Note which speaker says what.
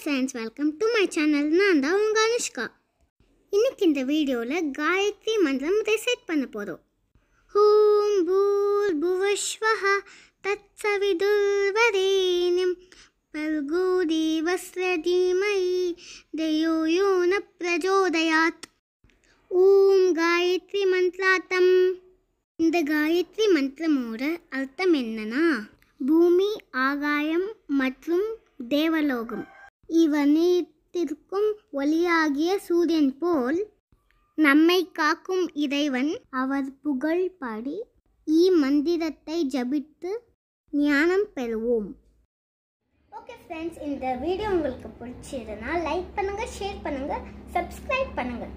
Speaker 1: friends welcome to my channel நான் தான் உங்கள் அனுஷ்கா இன்னைக்கு இந்த வீடியோவில் காயத்ரி மந்திரம் ரிசைட் பண்ண போகிறோம் ஹூம் பூல் புவஸ்வஹ தத் சவிதுர்வரேணிம் பல்கோ தேவஸ்ர தீமயி தயோ யோ ந பிரஜோதயாத் ஓம் காயத்ரி மந்த்ராத்தம் இந்த காயத்ரி மந்திரமோட அர்த்தம் என்னன்னா பூமி ஆகாயம் மற்றும் தேவலோகம் இவ்வனைத்திற்கும் ஒளியாகிய சூரியன் போல் நம்மை காக்கும் இறைவன் அவர் புகழ் பாடி மந்திரத்தை ஜபித்து ஞானம் பெறுவோம்
Speaker 2: ஓகே ஃப்ரெண்ட்ஸ் இந்த வீடியோ உங்களுக்கு பிடிச்சிருந்தால்
Speaker 1: லைக் பண்ணுங்கள் ஷேர் பண்ணுங்கள் சப்ஸ்கிரைப் பண்ணுங்கள்